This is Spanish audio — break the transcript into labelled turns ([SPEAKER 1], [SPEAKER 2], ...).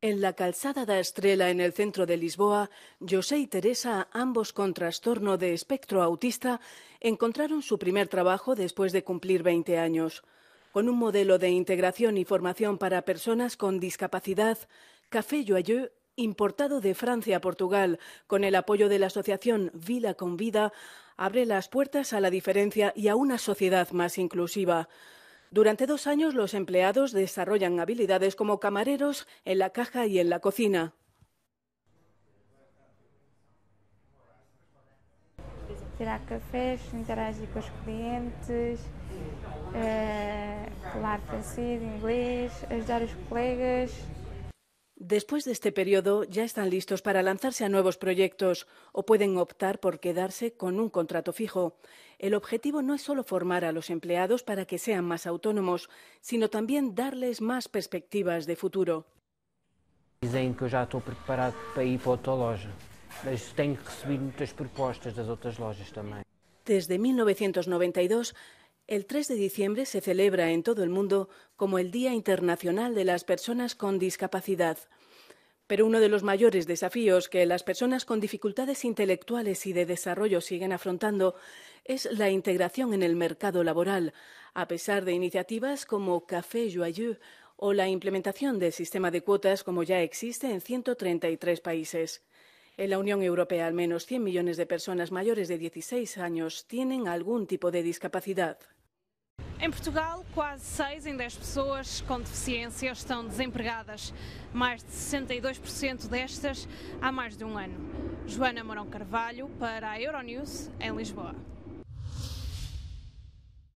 [SPEAKER 1] En la calzada da Estrela, en el centro de Lisboa, José y Teresa, ambos con trastorno de espectro autista, encontraron su primer trabajo después de cumplir 20 años. Con un modelo de integración y formación para personas con discapacidad, Café Joyeux, importado de Francia a Portugal, con el apoyo de la asociación Vila con Vida, abre las puertas a la diferencia y a una sociedad más inclusiva. Durante dos años los empleados desarrollan habilidades como camareros en la caja y en la cocina.
[SPEAKER 2] tirar cafés, interagir con los clientes, eh, hablar francés, inglés, ayudar a los colegas,
[SPEAKER 1] Después de este periodo ya están listos para lanzarse a nuevos proyectos o pueden optar por quedarse con un contrato fijo. El objetivo no es solo formar a los empleados para que sean más autónomos, sino también darles más perspectivas de futuro.
[SPEAKER 3] Dicen que yo já preparado para ir para otra loja, Tengo que recibir muchas propuestas de otras lojas también.
[SPEAKER 1] Desde 1992, el 3 de diciembre se celebra en todo el mundo como el Día Internacional de las Personas con Discapacidad. Pero uno de los mayores desafíos que las personas con dificultades intelectuales y de desarrollo siguen afrontando es la integración en el mercado laboral, a pesar de iniciativas como Café Joyeux o la implementación del sistema de cuotas como ya existe en 133 países. En la Unión Europea, al menos 100 millones de personas mayores de 16 años tienen algún tipo de discapacidad.
[SPEAKER 4] Em Portugal, quase 6 em 10 pessoas com deficiência estão desempregadas. Mais de 62% destas há mais de um ano. Joana Morão Carvalho para a Euronews, em Lisboa.